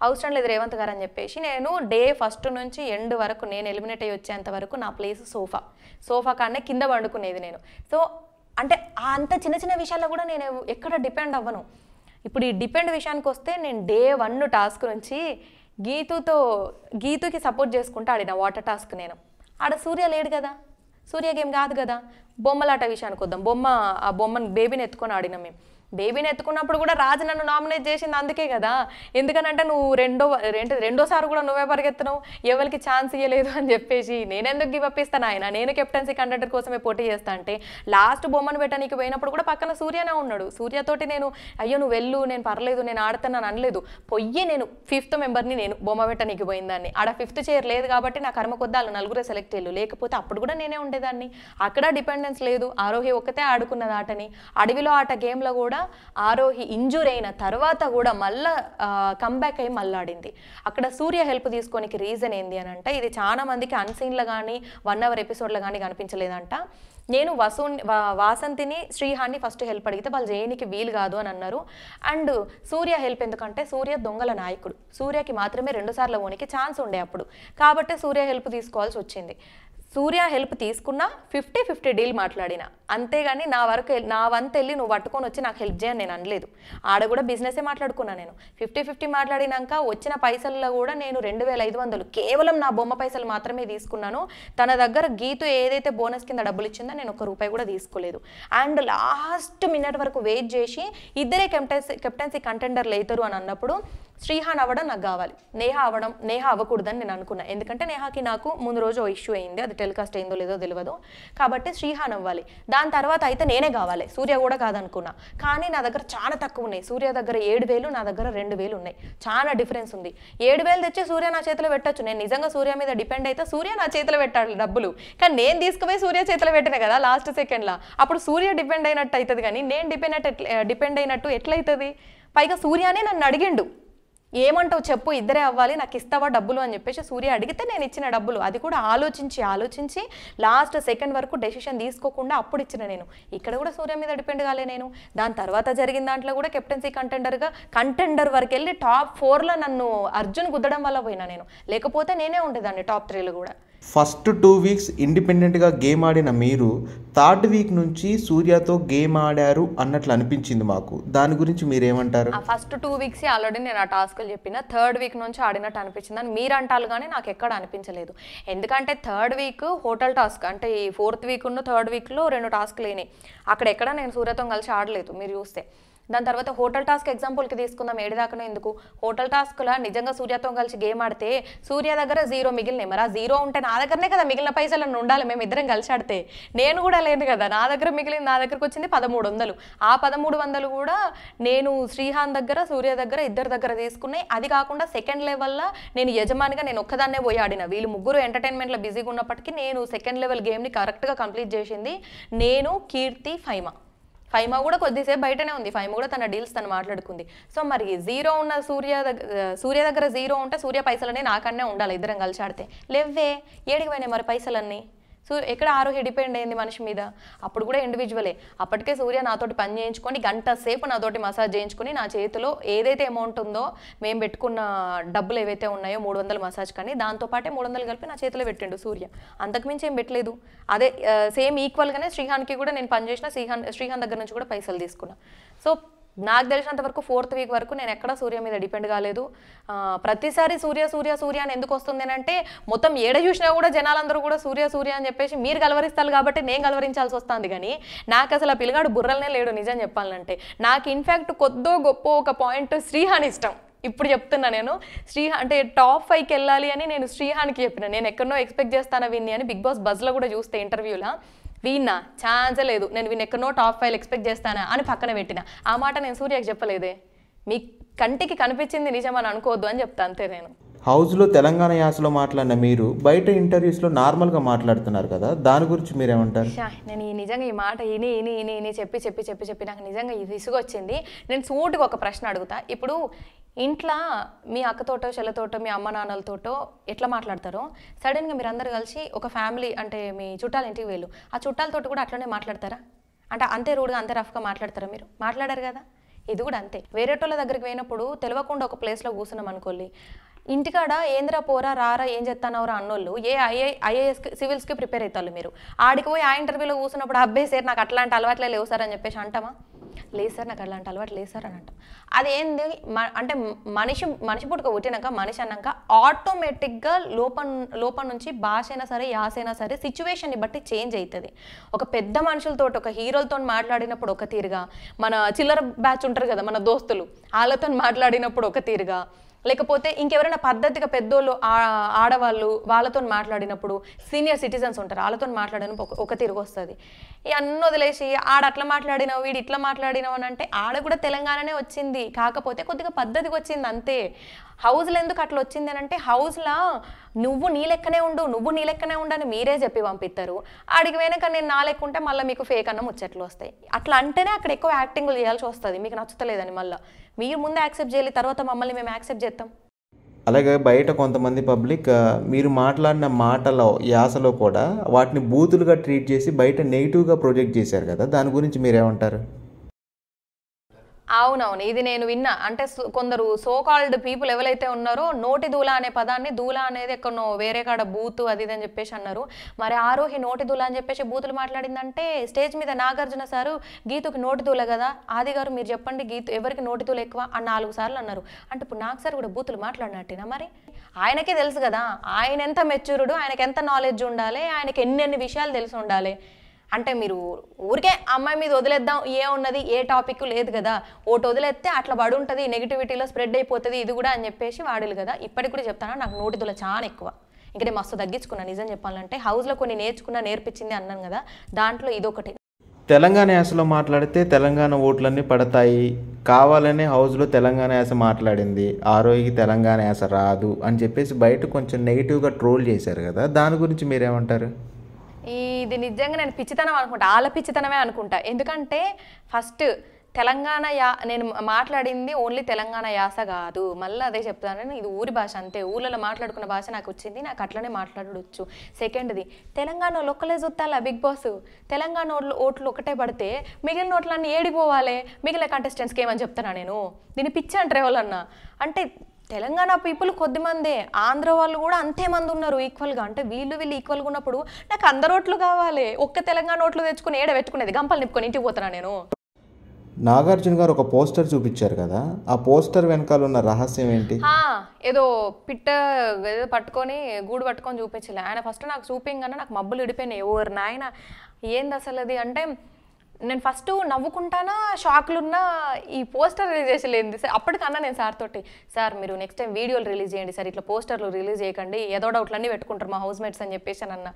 అవసరం లేదు రేవంత్ గారు అని చెప్పేసి నేను డే ఫస్ట్ నుంచి ఎండ్ వరకు నేను ఎలిమినేట్ అయ్యి వచ్చేంత వరకు నా ప్లేస్ సోఫా సోఫా కానే కింద పండుకునేది నేను సో అంటే అంత చిన్న చిన్న విషయాల్లో కూడా నేను ఎక్కడ డిపెండ్ అవ్వను ఇప్పుడు ఈ డిపెండ్ విషయానికి వస్తే నేను డే వన్ టాస్క్ నుంచి గీతుతో గీతుకి సపోర్ట్ చేసుకుంటూ ఆడిన వాటర్ టాస్క్ నేను ఆడ సూర్య లేడు కదా సూర్య గేమ్ కాదు కదా బొమ్మలాట విషయానికి వద్దాం బొమ్మ ఆ బొమ్మను బేబీని ఎత్తుకొని ఆడినాం మేము బేబీని ఎత్తుకున్నప్పుడు కూడా రాజు నన్ను నామినేట్ చేసింది అందుకే కదా ఎందుకనంటే నువ్వు రెండో రెండు రెండోసారి కూడా నువ్వే పరిగెత్తున్నావు ఎవరికి ఛాన్స్ ఇవ్వలేదు అని చెప్పేసి నేనెందుకు గివ్ అప్ ఇస్తాను ఆయన నేను కెప్టెన్సీ కండక్టర్ కోసమే పోటీ చేస్తా అంటే లాస్ట్ బొమ్మను పెట్టడానికి పోయినప్పుడు కూడా పక్కన సూర్యనే ఉన్నాడు సూర్యతోటి నేను అయ్యో నువ్వు వెళ్ళు నేను పర్లేదు నేను ఆడుతున్నాను అనలేదు పొయ్యి నేను ఫిఫ్త్ మెంబర్ని నేను బొమ్మ పెట్టడానికి పోయిందాన్ని ఆడ ఫిఫ్త్ చైర్ లేదు కాబట్టి నా కర్మ కొద్ది వాళ్ళు నలుగురే సెలెక్ట్ వెళ్ళు లేకపోతే అప్పుడు కూడా నేనే ఉండేదాన్ని అక్కడ డిపెండెన్స్ లేదు ఆరోహి ఒక్కతే ఆడుకున్నది ఆటని అడవిలో ఆట గేమ్లో కూడా ఆరోహి ఇంజూర్ అయిన తర్వాత కూడా మళ్ళా కంబ్యాక్ అయ్యి మళ్ళాడింది అక్కడ సూర్య హెల్ప్ తీసుకోనికి రీజన్ ఏంది అని అంటే ఇది చాలా మందికి అన్సీన్లో కానీ వన్ అవర్ ఎపిసోడ్లో కానీ కనిపించలేదంట నేను వసు వాసంతిని శ్రీహాన్ని ఫస్ట్ హెల్ప్ అడిగితే వాళ్ళు చేయనికి వీలు కాదు అని అన్నారు అండ్ సూర్య హెల్ప్ ఎందుకంటే సూర్య దొంగల నాయకుడు సూర్యకి మాత్రమే రెండుసార్లు ఓనికి ఛాన్స్ ఉండే అప్పుడు కాబట్టి సూర్య హెల్ప్ తీసుకోవాల్సి వచ్చింది సూర్య హెల్ప్ తీసుకున్నా ఫిఫ్టీ ఫిఫ్టీ డీల్ మాట్లాడిన అంతేగాని నా వరకు నా వంత వెళ్ళి నువ్వు పట్టుకొని వచ్చి నాకు హెల్ప్ చేయని నేను అనలేదు ఆడ కూడా బిజినెసే మాట్లాడుకున్నా నేను ఫిఫ్టీ ఫిఫ్టీ మాట్లాడినాక వచ్చిన పైసల్లో కూడా నేను రెండు వేల ఐదు వందలు కేవలం నా బొమ్మ పైసలు మాత్రమే తీసుకున్నాను తన దగ్గర గీతు ఏదైతే బోనస్ కింద డబ్బులు ఇచ్చిందో నేను ఒక రూపాయి కూడా తీసుకోలేదు అండ్ లాస్ట్ మినిట్ వరకు వెయిట్ చేసి ఇద్దరే కెప్టెన్సీ కెప్టెన్సీ కంటెండర్లు అవుతారు అని అన్నప్పుడు శ్రీహాన్ అవ్వడం నాకు కావాలి నేహ అవ్వడం నేహ అవ్వకూడదని నేను అనుకున్నాను ఎందుకంటే నేహాకి నాకు ముందు రోజు ఇష్యూ అయింది అది టెలికాస్ట్ అయిందో లేదో తెలియదు కాబట్టి శ్రీహాన్ అవ్వాలి దాని తర్వాత అయితే నేనే కావాలి సూర్య కూడా కాదనుకున్నా కానీ నా దగ్గర చాలా తక్కువ ఉన్నాయి సూర్య దగ్గర ఏడు వేలు నా దగ్గర రెండు వేలు ఉన్నాయి చాలా డిఫరెన్స్ ఉంది ఏడు వేలు తెచ్చి సూర్య నా చేతిలో పెట్టచ్చు నేను నిజంగా సూర్య మీద డిపెండ్ అయితే సూర్య నా చేతిలో పెట్టాలి డబ్బులు కానీ నేను తీసుకుపోయి సూర్య చేతిలో పెట్టిన కదా లాస్ట్ సెకండ్లో అప్పుడు సూర్య డిపెండ్ అయినట్టు అవుతుంది కానీ నేను డిపెండ్ డిపెండ్ అయినట్టు ఎట్లయితుంది పైగా సూర్యనే నన్ను అడిగిండు ఏమంటావు చెప్పు ఇద్దరే అవ్వాలి నాకు ఇస్తావా డబ్బులు అని చెప్పేసి సూర్య అడిగితే నేను ఇచ్చిన డబ్బులు అది కూడా ఆలోచించి ఆలోచించి లాస్ట్ సెకండ్ వరకు డెసిషన్ తీసుకోకుండా అప్పుడు ఇచ్చిన నేను ఇక్కడ కూడా సూర్య మీద డిపెండ్ కాలే నేను దాని తర్వాత జరిగిన దాంట్లో కూడా కెప్టెన్సీ కంటెండర్గా కంటెండర్ వరకు వెళ్ళి టాప్ ఫోర్లో నన్ను అర్జున్ గుద్దడం వల్ల పోయినా నేను లేకపోతే నేనే ఉండేదాన్ని టాప్ త్రీలో కూడా ఫస్ట్ టూ వీక్స్ ఇండిపెండెంట్గా గేమ్ ఆడిన మీరు థర్డ్ వీక్ నుంచి సూర్యతో గేమ్ ఆడారు అన్నట్లు అనిపించింది మాకు దాని గురించి మీరేమంటారు ఫస్ట్ టూ వీక్స్ ఆల్రెడీ నేను ఆ టాస్క్లు చెప్పిన థర్డ్ వీక్ నుంచి ఆడినట్టు అనిపించింది అని మీరు అంటారు కానీ నాకు ఎక్కడ అనిపించలేదు ఎందుకంటే థర్డ్ వీక్ హోటల్ టాస్క్ అంటే ఈ ఫోర్త్ వీక్ ఉన్న థర్డ్ వీక్లో రెండు టాస్క్లు లేని అక్కడ ఎక్కడ నేను సూర్యతో కలిసి ఆడలేదు మీరు చూస్తే దాని తర్వాత హోటల్ టాస్క్ ఎగ్జాంపుల్కి తీసుకుందాం ఏడిదాకనో ఎందుకు హోటల్ టాస్క్లో నిజంగా సూర్యతో కలిసి గేమ్ ఆడితే సూర్య దగ్గర జీరో మిగిలినాయి మరి ఆ జీరో ఉంటే నా దగ్గరనే కదా మిగిలిన పైసలు ఉండాలి మేము ఇద్దరం కలిసి ఆడితే నేను కూడా లేదు కదా నా దగ్గర మిగిలింది నా దగ్గరకు వచ్చింది పదమూడు వందలు ఆ పదమూడు వందలు కూడా నేను శ్రీహాన్ దగ్గర సూర్య దగ్గర ఇద్దరు దగ్గర తీసుకున్నాయి అది కాకుండా సెకండ్ లెవెల్లో నేను యజమానిగా నేను ఒక్కదాన్నే పోయి ఆడిన వీళ్ళు ముగ్గురు ఎంటర్టైన్మెంట్లో బిజీగా ఉన్నప్పటికీ నేను సెకండ్ లెవెల్ గేమ్ని కరెక్ట్గా కంప్లీట్ చేసింది నేను కీర్తి ఫైమా ఫైమా కూడా కొద్దిసేపు బయటనే ఉంది ఫైమా కూడా తన డీల్స్ తను మాట్లాడుకుంది సో మరి జీరో ఉన్న సూర్య సూర్య దగ్గర జీరో ఉంటే సూర్య పైసలన్నీ నాకన్నే ఉండాలి ఇద్దరం కలిసి ఆడితే లేవే ఏడికి పోయినాయి మరి పైసలన్నీ సో ఎక్కడ ఆరోహి డిపెండ్ అయింది మనిషి మీద అప్పుడు కూడా ఇండివిజువలే అప్పటికే సూర్య నాతోటి పని చేయించుకొని గంట సేపు నాతోటి మసాజ్ చేయించుకొని నా చేతిలో ఏదైతే అమౌంట్ ఉందో మేము పెట్టుకున్న డబ్బులు ఏవైతే ఉన్నాయో మూడు వందల మసాజ్ కానీ దాంతోపాటే మూడు వందలు కలిపి నా చేతిలో పెట్టిండు సూర్య అంతకుమించి ఏం పెట్టలేదు అదే సేమ్ ఈక్వల్గానే శ్రీహాన్కి కూడా నేను పనిచేసిన శ్రీహాన్ శ్రీహాన్ దగ్గర నుంచి కూడా పైసలు తీసుకున్నా సో నాకు తెలిసినంత వరకు ఫోర్త్ వీక్ వరకు నేను ఎక్కడ సూర్య మీద డిపెండ్ కాలేదు ప్రతిసారి సూర్య సూర్య సూర్య అని ఎందుకు వస్తుంది అంటే మొత్తం ఏడ చూసినా కూడా జనాలందరూ కూడా సూర్య సూర్య అని చెప్పేసి మీరు కలవరిస్తారు కాబట్టి నేను కలవరించాల్సి వస్తుంది కానీ నాకు అసలు ఆ పిల్లగాడు బుర్రలనే లేడు నిజం చెప్పాలంటే నాకు ఇన్ఫ్యాక్ట్ కొద్దో గొప్ప ఒక పాయింట్ శ్రీహాన్ ఇష్టం ఇప్పుడు చెప్తున్నా నేను శ్రీహా అంటే టాప్ ఫైవ్కి వెళ్ళాలి అని నేను శ్రీహాన్కి చెప్పిన నేను ఎక్కడో ఎక్స్పెక్ట్ చేస్తాను విన్ని అని బిగ్ బాస్ బజ్లో కూడా చూస్తే ఇంటర్వ్యూలో వీణా ఛాన్స్ లేదు నేను వీని ఎక్కడో టాప్ ఫైవ్ ఎక్స్పెక్ట్ చేస్తానా అని పక్కన పెట్టిన ఆ మాట నేను సూర్యకి చెప్పలేదే మీ కంటికి కనిపించింది నిజమని అనుకోవద్దు అని చెప్తా అంతే నేను హౌస్లో తెలంగాణ యాసలో మాట్లాడిన మీరు బయట ఇంటర్వ్యూస్లో నార్మల్గా మాట్లాడుతున్నారు కదా దాని గురించి మీరేమంటారు నేను ఈ నిజంగా ఈ మాట ఇని ఇని ఇని ఇని చెప్పి చెప్పి చెప్పి చెప్పి నాకు నిజంగా ఇది విసుగొచ్చింది నేను సూటుగా ఒక ప్రశ్న అడుగుతా ఇప్పుడు ఇంట్లో మీ అక్కతోటో చెల్లతోటో మీ అమ్మ నాన్నలతోటో ఎట్లా మాట్లాడతారో సడన్గా మీరు అందరు కలిసి ఒక ఫ్యామిలీ అంటే మీ చుట్టాల ఇంటికి వెళ్ళు ఆ చుట్టాలతోటి కూడా అట్లనే మాట్లాడతారా అంటే అంతే రూడ్గా అంతే రఫ్గా మాట్లాడతారా మీరు మాట్లాడారు కదా ఇది కూడా అంతే వేరేటోళ్ళ దగ్గరికి పోయినప్పుడు తెలియకుండా ఒక ప్లేస్లో కూర్చున్నాం అనుకోండి ఇంటికాడ ఏంద్రా పోరా రారా ఏం చెప్తానవరా అన్నోళ్ళు ఏ ఐఏ ఐఏఎస్కి సివిల్స్కి ప్రిపేర్ అవుతారు మీరు ఆడికి పోయి ఆ ఇంటర్వ్యూలో కూర్చున్నప్పుడు అబ్బాయి సార్ నాకు అట్లాంటి అలవాట్లే లేవు సార్ అని చెప్పేసి అంటామా లేదు సార్ నాకు అలాంటి అలవాటు లేదు సార్ అని అంటాం ఏంది అంటే మనిషి మనిషి పుట్టుక పుట్టినాక మనిషి అన్నాక ఆటోమేటిక్గా లోపం లోపం నుంచి భాష అయినా సరే యాస అయినా సరే సిచ్యువేషన్ని బట్టి చేంజ్ అవుతుంది ఒక పెద్ద మనుషులతో ఒక హీరోలతో మాట్లాడినప్పుడు ఒక తీరుగా మన చిల్లర బ్యాచ్ ఉంటారు కదా మన దోస్తులు వాళ్ళతో మాట్లాడినప్పుడు ఒక తీరుగా లేకపోతే ఇంకెవరైనా పద్ధతిగా పెద్దోళ్ళు ఆడవాళ్ళు వాళ్ళతో మాట్లాడినప్పుడు సీనియర్ సిటిజన్స్ ఉంటారు వాళ్ళతో మాట్లాడని ఒక ఒక తిరిగి వస్తుంది అన్నీ వదిలేసి ఆడ అట్లా మాట్లాడినావు వీడు ఇట్లా మాట్లాడినావు అని అంటే ఆడ కూడా తెలంగాణనే వచ్చింది కాకపోతే కొద్దిగా పద్ధతికి వచ్చింది అంతే హౌస్లో ఎందుకు అట్లా వచ్చింది అని అంటే హౌస్లో నువ్వు నీ లెక్కనే ఉండు నువ్వు నీ లెక్కనే ఉండని మీరే చెప్పి పంపిస్తారు ఆడికి వెనక నేను నా లెక్కుంటే మళ్ళీ మీకు ఫేక్ అన్న ముచ్చట్లు వస్తాయి అట్లా అంటేనే అక్కడ ఎక్కువ యాక్టింగ్లు చేయాల్సి వస్తుంది మీకు నచ్చుతలేదని మళ్ళీ మీరు ముందు యాక్సెప్ట్ చేయాలి తర్వాత మమ్మల్ని మేము యాక్సెప్ట్ చేస్తాం అలాగే బయట కొంతమంది పబ్లిక్ మీరు మాట్లాడిన మాటలో యాసలో కూడా వాటిని బూతులుగా ట్రీట్ చేసి బయట నెగిటివ్గా ప్రొజెక్ట్ చేశారు కదా దాని గురించి మీరేమంటారు అవునవును ఇది నేను విన్నా అంటే కొందరు సోకాల్డ్ పీపుల్ ఎవరైతే ఉన్నారో నోటి దూల అనే పదాన్ని దూల అనేది ఎక్కడో వేరే కాడ బూత్ అది ఇది అని చెప్పేసి అన్నారు మరి ఆరోహి నోటి దూల అని చెప్పేసి బూతులు మాట్లాడిందంటే స్టేజ్ మీద నాగార్జున సారు గీతుకి నోటి దూల కదా ఆది గారు మీరు చెప్పండి గీతు ఎవరికి నోటి దూల ఎక్కువ అని నాలుగు సార్లు అన్నారు అంటే ఇప్పుడు నాకు సార్ కూడా బూతులు మాట్లాడినట్టేనా మరి ఆయనకే తెలుసు కదా ఆయన ఎంత మెచ్యూరుడు ఆయనకి ఎంత నాలెడ్జ్ ఉండాలి ఆయనకి ఎన్నెన్ని విషయాలు తెలిసి ఉండాలి అంటే మీరు ఊరికే అమ్మాయి మీద వదిలేద్దాం ఏ ఉన్నది ఏ టాపిక్ లేదు కదా ఓటు వదిలేస్తే అట్లా పడి ఉంటుంది నెగిటివిటీలో స్ప్రెడ్ అయిపోతుంది ఇది కూడా అని చెప్పేసి వాడేది కదా ఇప్పటికి కూడా చెప్తాను నాకు నోటిదుల చాలా ఎక్కువ ఇంకా నేను మస్తు తగ్గించుకున్నాను నిజం చెప్పాలంటే హౌస్లో కొన్ని నేర్చుకున్నా నేర్పించింది అన్నాను కదా దాంట్లో ఇదొకటి తెలంగాణ యాసలో మాట్లాడితే తెలంగాణ ఓట్లన్నీ పడతాయి కావాలనే హౌస్లో తెలంగాణ యాస మాట్లాడింది ఆరోగ్యకి తెలంగాణ యాస రాదు అని చెప్పేసి బయట కొంచెం నెగిటివ్గా ట్రోల్ చేశారు కదా దాని గురించి మీరేమంటారు ఇది నిజంగా నేను పిచ్చితనం అనుకుంటా ఆల పిచ్చితనమే అనుకుంటా ఎందుకంటే ఫస్ట్ తెలంగాణ యా నేను మాట్లాడింది ఓన్లీ తెలంగాణ యాస కాదు మళ్ళీ అదే చెప్తాను ఇది ఊరి భాష అంతే ఊళ్ళలో మాట్లాడుకున్న భాష నాకు వచ్చింది నాకు అట్లనే మాట్లాడవచ్చు సెకండ్ది తెలంగాణ ఒక్కలే చూస్తాలా బిగ్ బాస్ తెలంగాణ ఓట్లు ఓట్లు ఒకటే పడితే మిగిలిన ఓట్లన్నీ ఏడిపోవాలి మిగిలిన కంటెస్టెంట్స్కి ఏమని చెప్తానా నేను దీన్ని పిచ్చి అంటారు ఎవరన్నా అంటే తెలంగాణ పీపుల్ కొద్ది మందే ఆంధ్ర వాళ్ళు కూడా అంతే మంది ఉన్నారు ఈక్వల్గా అంటే వీళ్ళు వీళ్ళు ఈక్వల్గా ఉన్నప్పుడు నాకు అందరు ఓట్లు కావాలి ఒక్క తెలంగాణ ఓట్లు తెచ్చుకుని ఏడ పెట్టుకునేది గంపలు నింపుకొని ఇంటికి పోతున్నా నేను నాగార్జున గారు ఒక పోస్టర్ చూపించారు కదా ఆ పోస్టర్ వెనకాల ఉన్న రహస్యం ఏంటి ఏదో పిట్ట ఏదో పట్టుకొని గూడు పట్టుకొని చూపించలే ఆయన ఫస్ట్ నాకు చూపించగానే నాకు మబ్బులు విడిపోయినాయి ఎవరు నాయన ఏంది అసలు అది అంటే నేను ఫస్ట్ నవ్వుకుంటానా షాక్లున్నా ఈ పోస్టర్ రిలీజ్ చేసలేదు సార్ అప్పటికన్నా నేను సార్ తోటి సార్ మీరు నెక్స్ట్ టైం వీడియోలు రిలీజ్ చేయండి సార్ ఇట్లా పోస్టర్లు రిలీజ్ చేయకండి ఏదో డౌట్లన్నీ పెట్టుకుంటారు మా హౌస్ అని చెప్పేసి అన్న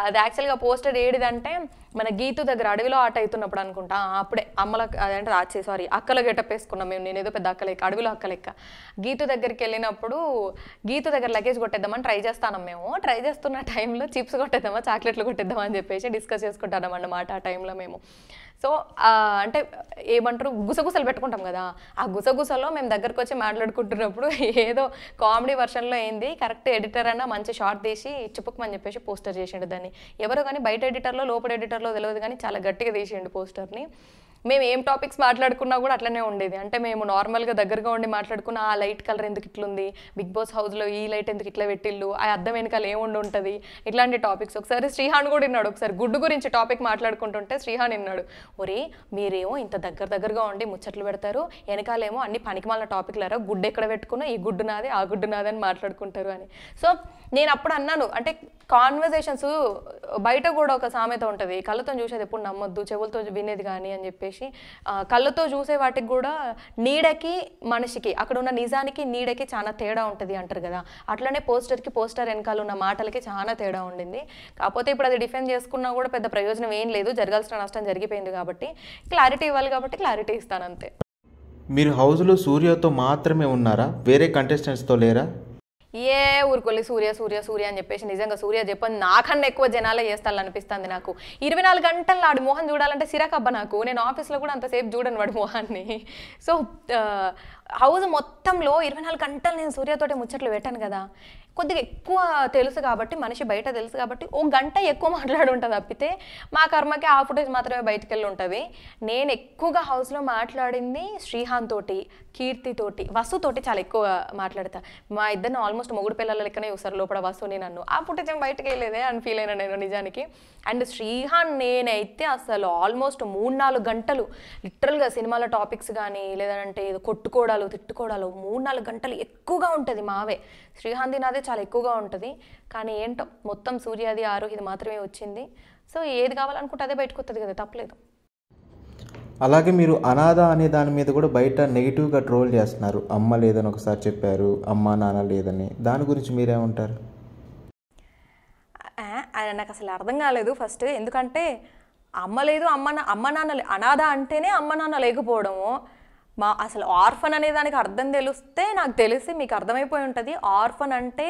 అది యాక్చువల్గా పోస్టర్ ఏడిదంటే మన గీతు దగ్గర అడవిలో ఆట అవుతున్నప్పుడు అనుకుంటా అప్పుడే అమ్మల అదేంటే రాచే సారీ అక్కల గెటప్ వేసుకున్నాం మేము నేనేదో పెద్ద లెక్క అడవిలో లెక్క గీతు దగ్గరికి వెళ్ళినప్పుడు గీతు దగ్గర లగేజ్ కొట్టేద్దామని ట్రై చేస్తాను మేము ట్రై చేస్తున్న టైంలో చిప్స్ కొట్టేద్దామా చాక్లెట్లు కొట్టేద్దామా అని చెప్పేసి డిస్కస్ చేసుకుంటాం అన్నమాట ఆ టైంలో మేము సో అంటే ఏమంటారు గుసగుసలు పెట్టుకుంటాం కదా ఆ గుసగుసలో మేము దగ్గరకు వచ్చి మాట్లాడుకుంటున్నప్పుడు <laughs> ఏదో కామెడీ వర్షన్లో అయింది కరెక్ట్ ఎడిటర్ అన్న మంచి షార్ట్ తీసి చుప్పుకమని చెప్పేసి పోస్టర్ చేసిండు దాన్ని ఎవరో కానీ బయట ఎడిటర్లో లోపల ఎడిటర్లో తెలియదు కానీ చాలా గట్టిగా తీసిండు పోస్టర్ని మేము ఏం టాపిక్స్ మాట్లాడుకున్నా కూడా అట్లనే ఉండేది అంటే మేము నార్మల్గా దగ్గరగా ఉండి మాట్లాడుకున్న ఆ లైట్ కలర్ ఎందుకు ఇట్లుంది బిగ్ బాస్ హౌస్లో ఈ లైట్ ఎందుకు ఇట్లా పెట్టిల్లు ఆ అర్థం వెనకాల ఏముండి ఉంటుంది ఇట్లాంటి టాపిక్స్ ఒకసారి శ్రీహాన్ కూడా విన్నాడు ఒకసారి గుడ్డు గురించి టాపిక్ మాట్లాడుకుంటుంటే శ్రీహాన్ విన్నాడు ఒరే మీరేమో ఇంత దగ్గర దగ్గరగా ఉండి ముచ్చట్లు పెడతారు వెనకాలేమో అన్ని పనికిమాలిన టాపిక్లరా గుడ్డు ఎక్కడ పెట్టుకున్నా ఈ గుడ్డు నాది ఆ గుడ్డు నాది అని మాట్లాడుకుంటారు అని సో నేను అప్పుడు అన్నాను అంటే కాన్వర్జేషన్స్ బయట కూడా ఒక సామెత ఉంటుంది కళ్ళతో చూసేది ఎప్పుడు నమ్మొద్దు చెవులతో వినేది కానీ అని చెప్పేసి చెప్పేసి కళ్ళతో చూసే వాటికి కూడా నీడకి మనిషికి అక్కడ ఉన్న నిజానికి నీడకి చాలా తేడా ఉంటుంది అంటారు కదా అట్లనే పోస్టర్కి పోస్టర్ వెనకాల ఉన్న మాటలకి చాలా తేడా ఉండింది కాకపోతే ఇప్పుడు అది డిఫెండ్ చేసుకున్నా కూడా పెద్ద ప్రయోజనం ఏం లేదు జరగాల్సిన నష్టం జరిగిపోయింది కాబట్టి క్లారిటీ ఇవ్వాలి కాబట్టి క్లారిటీ ఇస్తాను అంతే మీరు హౌస్లో సూర్యతో మాత్రమే ఉన్నారా వేరే కంటెస్టెంట్స్తో లేరా ఏ ఊరుకోలే సూర్య సూర్య సూర్య అని చెప్పేసి నిజంగా సూర్య చెప్పని నాకన్నా ఎక్కువ జనాలే చేస్తాను అనిపిస్తుంది నాకు ఇరవై నాలుగు గంటలు ఆడు మోహన్ చూడాలంటే సిరాకబ్బ నాకు నేను ఆఫీస్లో కూడా అంతసేపు చూడను వాడు మోహన్ని సో హౌస్ మొత్తంలో ఇరవై నాలుగు గంటలు నేను సూర్యతోటే ముచ్చట్లు పెట్టాను కదా కొద్దిగా ఎక్కువ తెలుసు కాబట్టి మనిషి బయట తెలుసు కాబట్టి ఓ గంట ఎక్కువ మాట్లాడి ఉంటుంది తప్పితే మా కర్మకి ఆ ఫుటేజ్ మాత్రమే బయటకు వెళ్ళి ఉంటుంది నేను ఎక్కువగా హౌస్లో మాట్లాడింది శ్రీహాన్ తోటి కీర్తితోటి వసుతోటి చాలా ఎక్కువ మాట్లాడతా మా ఇద్దరిని ఆల్మోస్ట్ మొగుడు పిల్లల లెక్కనే చూస్తారు లోపల వసుని నన్ను ఆ ఫుటేజ్ ఏం బయటకు వెళ్ళేదే అని ఫీల్ అయినా నేను నిజానికి అండ్ శ్రీహాన్ నేనైతే అసలు ఆల్మోస్ట్ మూడు నాలుగు గంటలు లిటరల్గా సినిమాల టాపిక్స్ కానీ లేదంటే ఏదో కొట్టుకోవడాలు తిట్టుకోవడాలు మూడు నాలుగు గంటలు ఎక్కువగా ఉంటుంది మావే శ్రీహాంది నాదే చాలా ఎక్కువగా ఉంటుంది కానీ ఏంటో మొత్తం సూర్యాది ఆరోహిది మాత్రమే వచ్చింది సో ఏది కావాలనుకుంటే అదే బయటకు వస్తుంది కదా తప్పలేదు అలాగే మీరు అనాథ అనే దాని మీద కూడా బయట నెగిటివ్గా ట్రోల్ చేస్తున్నారు అమ్మ లేదని ఒకసారి చెప్పారు అమ్మ నాన్న లేదని దాని గురించి మీరేమంటారు నాకు అసలు అర్థం కాలేదు ఫస్ట్ ఎందుకంటే అమ్మ లేదు అమ్మ అమ్మ నాన్న అనాథ అంటేనే అమ్మ నాన్న లేకపోవడము మా అసలు ఆర్ఫన్ అనే దానికి అర్థం తెలిస్తే నాకు తెలిసి మీకు అర్థమైపోయి ఉంటుంది ఆర్ఫన్ అంటే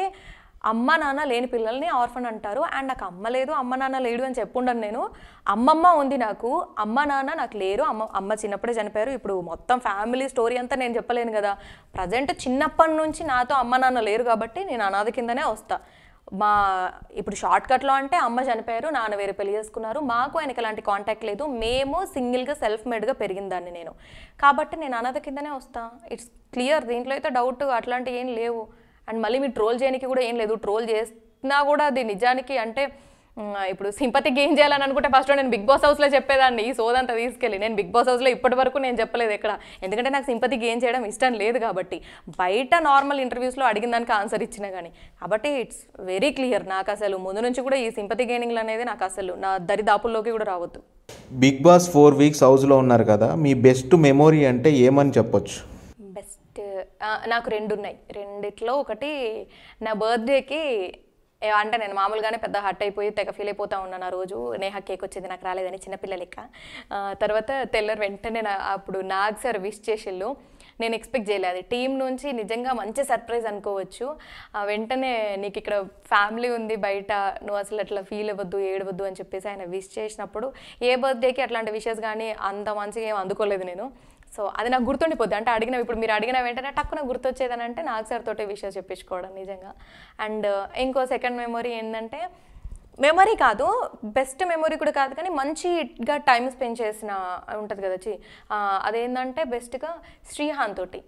అమ్మ నాన్న లేని పిల్లల్ని ఆర్ఫన్ అంటారు అండ్ నాకు అమ్మ లేదు అమ్మ నాన్న లేడు అని చెప్పుండను నేను అమ్మమ్మ ఉంది నాకు అమ్మ నాన్న నాకు లేరు అమ్మ అమ్మ చిన్నప్పుడే చనిపోయారు ఇప్పుడు మొత్తం ఫ్యామిలీ స్టోరీ అంతా నేను చెప్పలేను కదా ప్రజెంట్ చిన్నప్పటి నుంచి నాతో అమ్మ నాన్న లేరు కాబట్టి నేను అనాథ కిందనే వస్తాను మా ఇప్పుడు షార్ట్ కట్లో అంటే అమ్మ చనిపోయారు నాన్న వేరే పెళ్లి చేసుకున్నారు మాకు ఆయనకి ఎలాంటి కాంటాక్ట్ లేదు మేము సింగిల్గా సెల్ఫ్ మేడ్గా పెరిగిందాన్ని నేను కాబట్టి నేను అన్నద కిందనే వస్తా ఇట్స్ క్లియర్ దీంట్లో అయితే డౌట్ అట్లాంటివి ఏం లేవు అండ్ మళ్ళీ మీరు ట్రోల్ చేయడానికి కూడా ఏం లేదు ట్రోల్ చేసినా కూడా అది నిజానికి అంటే ఇప్పుడు సింపతి గెయిన్ చేయాలని అనుకుంటే ఫస్ట్ నేను బిగ్ బాస్ హౌస్లో చెప్పేదాన్ని ఈ సోదంతా తీసుకెళ్ళి నేను బిగ్ బాస్ హౌస్లో ఇప్పటి వరకు నేను చెప్పలేదు ఎక్కడ ఎందుకంటే నాకు సింపతి గెయిన్ చేయడం ఇష్టం లేదు కాబట్టి బయట నార్మల్ ఇంటర్వ్యూస్లో అడిగిన దానికి ఆన్సర్ ఇచ్చినా కానీ కాబట్టి ఇట్స్ వెరీ క్లియర్ నాకు అసలు ముందు నుంచి కూడా ఈ సింపతి గెయినింగ్లు అనేది నాకు అసలు నా దరి దాపుల్లోకి కూడా రావద్దు బిగ్ బాస్ ఫోర్ వీక్స్ హౌస్లో ఉన్నారు కదా మీ బెస్ట్ మెమొరీ అంటే ఏమని చెప్పొచ్చు బెస్ట్ నాకు రెండు ఉన్నాయి రెండిట్లో ఒకటి నా బర్త్డేకి అంటే నేను మామూలుగానే పెద్ద హట్ అయిపోయి తెగ ఫీల్ అయిపోతా ఉన్నాను ఆ రోజు నేహా కేక్ వచ్చింది నాకు రాలేదని చిన్నపిల్ల లెక్క తర్వాత తెల్లర్ వెంటనే అప్పుడు నాగ్ సార్ విష్ చేసిళ్ళు నేను ఎక్స్పెక్ట్ చేయలేదు టీం నుంచి నిజంగా మంచి సర్ప్రైజ్ అనుకోవచ్చు వెంటనే నీకు ఇక్కడ ఫ్యామిలీ ఉంది బయట నువ్వు అసలు అట్లా ఫీల్ అవ్వద్దు ఏడవద్దు అని చెప్పేసి ఆయన విష్ చేసినప్పుడు ఏ బర్త్డేకి అట్లాంటి విషెస్ కానీ అంత మంచిగా ఏం అందుకోలేదు నేను సో అది నాకు గుర్తుండిపోద్ది అంటే అడిగిన ఇప్పుడు మీరు అడిగిన వెంటనే టక్కున గుర్తొచ్చేదని అంటే నాకు సార్ తోటే విషయాలు చెప్పించుకోవడం నిజంగా అండ్ ఇంకో సెకండ్ మెమొరీ ఏంటంటే మెమరీ కాదు బెస్ట్ మెమొరీ కూడా కాదు కానీ మంచిగా టైం స్పెండ్ చేసిన ఉంటుంది కదా అదేంటంటే బెస్ట్గా శ్రీహాన్ తోటి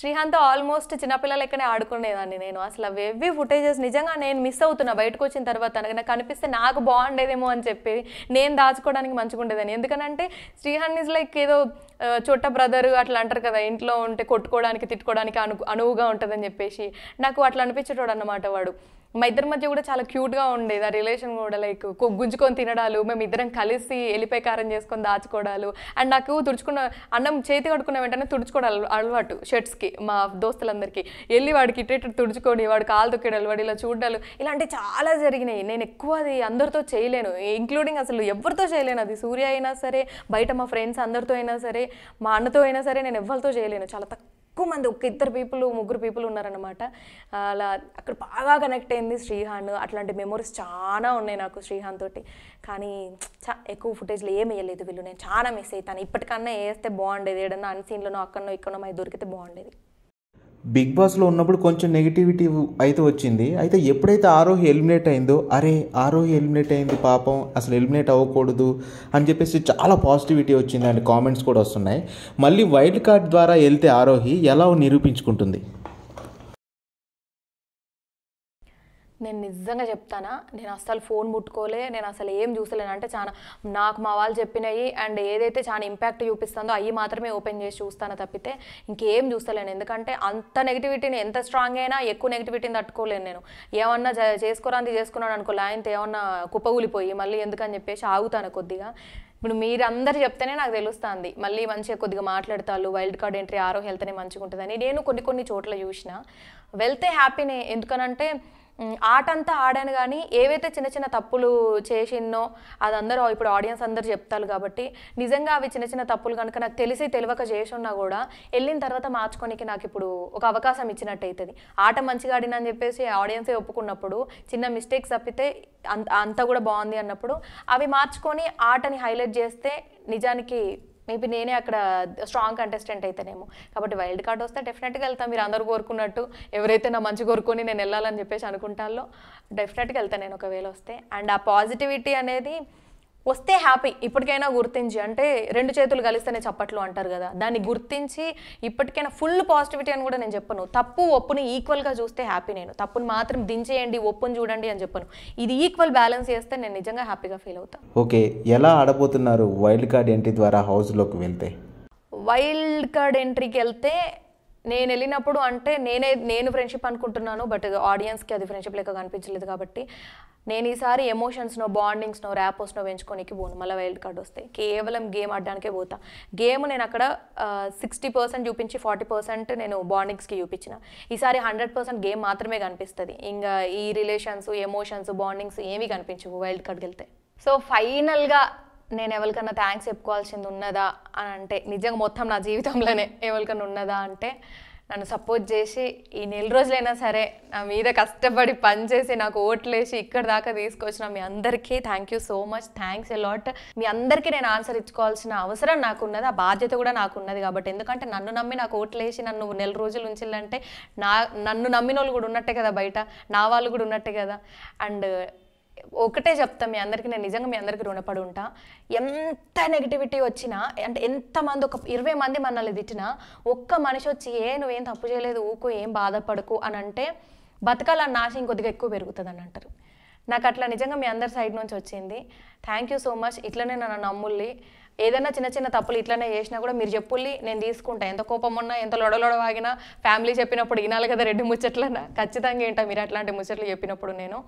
శ్రీహాంత్ ఆల్మోస్ట్ చిన్నపిల్లల ఆడుకునేదాన్ని నేను అసలు అవి ఫుటేజెస్ నిజంగా నేను మిస్ అవుతున్నా బయటకు వచ్చిన తర్వాత నాకు కనిపిస్తే నాకు బాగుండేదేమో అని చెప్పి నేను దాచుకోవడానికి మంచిగా ఉండేదని ఎందుకనంటే శ్రీహాన్ ఇస్ లైక్ ఏదో చోట బ్రదర్ అట్లా అంటారు కదా ఇంట్లో ఉంటే కొట్టుకోవడానికి తిట్టుకోవడానికి అను అనువుగా ఉంటుందని చెప్పేసి నాకు అట్లా అనిపించేటోడు అన్నమాట వాడు మా ఇద్దరి మధ్య కూడా చాలా క్యూట్గా ఉండేది ఆ రిలేషన్ కూడా లైక్ గుంజుకొని తినడాలు మేము ఇద్దరం కలిసి ఎలిపై కారం చేసుకొని దాచుకోవడాలు అండ్ నాకు తుడుచుకున్న అన్నం చేతి కడుకున్న వెంటనే తుడుచుకోవడాలు అలవాటు షర్ట్స్కి మా దోస్తులందరికీ వెళ్ళి వాడికి ఇటు తుడుచుకొని వాడు కాలు తొక్కేడాలు వాడు ఇలా చూడాలు ఇలాంటివి చాలా జరిగినాయి నేను ఎక్కువ అది అందరితో చేయలేను ఇంక్లూడింగ్ అసలు ఎవరితో చేయలేను అది సూర్య అయినా సరే బయట మా ఫ్రెండ్స్ అందరితో అయినా సరే మా అన్నతో అయినా సరే నేను ఎవరితో చేయలేను చాలా తక్కువ ఎక్కువ మంది ఒక ఇద్దరు పీపుల్ ముగ్గురు పీపుల్ ఉన్నారనమాట అలా అక్కడ బాగా కనెక్ట్ అయింది శ్రీహాన్ అట్లాంటి మెమొరీస్ చాలా ఉన్నాయి నాకు శ్రీహాన్ తోటి కానీ చా ఎక్కువ ఫుటేజ్లో ఏమి వేయలేదు వీళ్ళు నేను చాలా మిస్ అవుతాను ఇప్పటికన్నా వేస్తే బాగుండేది ఏడన్నా అన్సీన్లోనో అక్కడనో ఇక్కడనో మై దొరికితే బాగుండేది బిగ్ బాస్లో ఉన్నప్పుడు కొంచెం నెగిటివిటీ అయితే వచ్చింది అయితే ఎప్పుడైతే ఆరోహి ఎలిమినేట్ అయిందో అరే ఆరోహి ఎలిమినేట్ అయింది పాపం అసలు ఎలిమినేట్ అవ్వకూడదు అని చెప్పేసి చాలా పాజిటివిటీ వచ్చింది అండ్ కామెంట్స్ కూడా వస్తున్నాయి మళ్ళీ వైల్డ్ కార్డ్ ద్వారా వెళ్తే ఆరోహి ఎలా నిరూపించుకుంటుంది నేను నిజంగా చెప్తానా నేను అసలు ఫోన్ ముట్టుకోలే నేను అసలు ఏం చూసలేను అంటే చాలా నాకు మా వాళ్ళు చెప్పినవి అండ్ ఏదైతే చాలా ఇంపాక్ట్ చూపిస్తుందో అవి మాత్రమే ఓపెన్ చేసి చూస్తాను తప్పితే ఇంకేం చూస్తలేను ఎందుకంటే అంత నెగిటివిటీని ఎంత స్ట్రాంగ్ అయినా ఎక్కువ నెగిటివిటీని తట్టుకోలేను నేను ఏమన్నా చేసుకోరాంది చేసుకున్నాను అనుకోలే ఆయనతో ఏమన్నా కుప్పగూలిపోయి మళ్ళీ ఎందుకని చెప్పేసి ఆగుతాను కొద్దిగా ఇప్పుడు మీరందరు చెప్తేనే నాకు తెలుస్తుంది మళ్ళీ మంచిగా కొద్దిగా మాట్లాడతాను వైల్డ్ కార్డ్ ఎంట్రీ ఆరో హెల్త్నే మంచిగా ఉంటుందని నేను కొన్ని కొన్ని చోట్ల చూసిన వెళ్తే హ్యాపీనే ఎందుకనంటే ఆట అంతా ఆడాను కానీ ఏవైతే చిన్న చిన్న తప్పులు చేసిందో అది అందరూ ఇప్పుడు ఆడియన్స్ అందరు చెప్తారు కాబట్టి నిజంగా అవి చిన్న చిన్న తప్పులు కనుక నాకు తెలిసి తెలియక చేసున్నా కూడా వెళ్ళిన తర్వాత మార్చుకోనికి నాకు ఇప్పుడు ఒక అవకాశం ఇచ్చినట్టు అవుతుంది ఆట మంచిగా ఆడినని అని చెప్పేసి ఆడియన్సే ఒప్పుకున్నప్పుడు చిన్న మిస్టేక్స్ తప్పితే అంత అంతా కూడా బాగుంది అన్నప్పుడు అవి మార్చుకొని ఆటని హైలైట్ చేస్తే నిజానికి మేబీ నేనే అక్కడ స్ట్రాంగ్ కంటెస్టెంట్ అయితేనేమో కాబట్టి వైల్డ్ కార్డ్ వస్తే డెఫినెట్గా వెళ్తాను మీరు అందరూ కోరుకున్నట్టు ఎవరైతే నా మంచి కోరుకొని నేను వెళ్ళాలని చెప్పేసి అనుకుంటాలో డెఫినెట్గా వెళ్తాను నేను ఒకవేళ వస్తే అండ్ ఆ పాజిటివిటీ అనేది వస్తే హ్యాపీ ఇప్పటికైనా గుర్తించి అంటే రెండు చేతులు కలిస్తేనే చప్పట్లు అంటారు కదా దాన్ని గుర్తించి ఇప్పటికైనా ఫుల్ పాజిటివిటీ అని కూడా నేను చెప్పను తప్పు ఒప్పుని ఈక్వల్గా చూస్తే హ్యాపీ నేను తప్పుని మాత్రం దించేయండి ఒప్పుని చూడండి అని చెప్పను ఇది ఈక్వల్ బ్యాలెన్స్ చేస్తే నేను నిజంగా హ్యాపీగా ఫీల్ అవుతాను ఓకే ఎలా ఆడబోతున్నారు వైల్డ్ కార్డ్ ఎంట్రీ ద్వారా హౌస్లోకి వెళ్తే వైల్డ్ కార్డ్ ఎంట్రీకి వెళ్తే నేను వెళ్ళినప్పుడు అంటే నేనే నేను ఫ్రెండ్షిప్ అనుకుంటున్నాను బట్ ఆడియన్స్కి అది ఫ్రెండ్షిప్ లెక్క కనిపించలేదు కాబట్టి నేను ఈసారి ఎమోషన్స్నో బాండింగ్స్నో ర్యాపోస్నో పెంచుకోనికి పోను మళ్ళీ వైల్డ్ కార్డ్ వస్తే కేవలం గేమ్ ఆడడానికే పోతా గేమ్ నేను అక్కడ సిక్స్టీ పర్సెంట్ చూపించి ఫార్టీ పర్సెంట్ నేను బాండింగ్స్కి చూపించిన ఈసారి హండ్రెడ్ పర్సెంట్ గేమ్ మాత్రమే కనిపిస్తుంది ఇంకా ఈ రిలేషన్స్ ఎమోషన్స్ బాండింగ్స్ ఏమీ కనిపించవు వైల్డ్ కార్డ్కి వెళ్తే సో ఫైనల్గా నేను ఎవరికన్నా థ్యాంక్స్ చెప్పుకోవాల్సింది ఉన్నదా అని అంటే నిజంగా మొత్తం నా జీవితంలోనే ఎవరికన్నా ఉన్నదా అంటే నన్ను సపోర్ట్ చేసి ఈ నెల రోజులైనా సరే నా మీద కష్టపడి పనిచేసి నాకు ఓట్లేసి ఇక్కడ దాకా తీసుకొచ్చిన మీ అందరికీ thank you so much thanks a lot మీ అందరికీ నేను ఆన్సర్ ఇచ్చుకోవాల్సిన అవసరం నాకు ఉన్నది ఆ బాధ్యత కూడా నాకు ఉన్నది కాబట్టి ఎందుకంటే నన్ను నమ్మి నాకు ఓట్లేసి నన్ను నెల రోజులు ఉంచిందంటే నా నన్ను నమ్మిన వాళ్ళు కూడా ఉన్నట్టే కదా బయట నా వాళ్ళు కూడా ఉన్నట్టే కదా అండ్ ఒకటే చెప్తాను మీ అందరికీ నేను నిజంగా మీ అందరికీ రుణపడి ఉంటా ఎంత నెగిటివిటీ వచ్చినా అంటే ఎంతమంది ఒక ఇరవై మంది మనల్ని తిట్టినా ఒక్క మనిషి వచ్చి ఏ నువ్వేం తప్పు చేయలేదు ఊకు ఏం బాధపడకు అని అంటే బతకాలన్న ఆశ ఇంకొద్దిగా ఎక్కువ పెరుగుతుంది అని అంటారు నాకు అట్లా నిజంగా మీ అందరి సైడ్ నుంచి వచ్చింది థ్యాంక్ యూ సో మచ్ ఇట్లనే నన్ను నమ్ముల్లి ఏదైనా చిన్న చిన్న తప్పులు ఇట్లనే చేసినా కూడా మీరు చెప్పుల్లి నేను తీసుకుంటా ఎంత కోపం ఉన్నా ఎంత లొడలొడవాగినా వాగినా ఫ్యామిలీ చెప్పినప్పుడు వినాలి కదా రెడ్డి ముచ్చట్లన్నా ఖచ్చితంగా ఏంటా మీరు అట్లాంటి ముచ్చట్లు చెప్పినప్పుడు నేను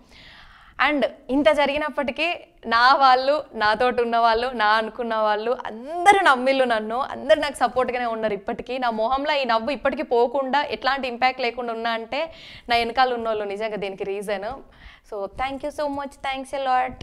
అండ్ ఇంత జరిగినప్పటికీ నా వాళ్ళు నాతోటి ఉన్న వాళ్ళు నా అనుకున్న వాళ్ళు అందరూ నమ్మిళ్ళు నన్ను అందరు నాకు సపోర్ట్గానే ఉన్నారు ఇప్పటికీ నా మొహంలో ఈ నవ్వు ఇప్పటికీ పోకుండా ఎట్లాంటి ఇంపాక్ట్ లేకుండా ఉన్నా అంటే నా వెనకాల ఉన్న వాళ్ళు నిజంగా దీనికి reason so thank you so much thanks a lot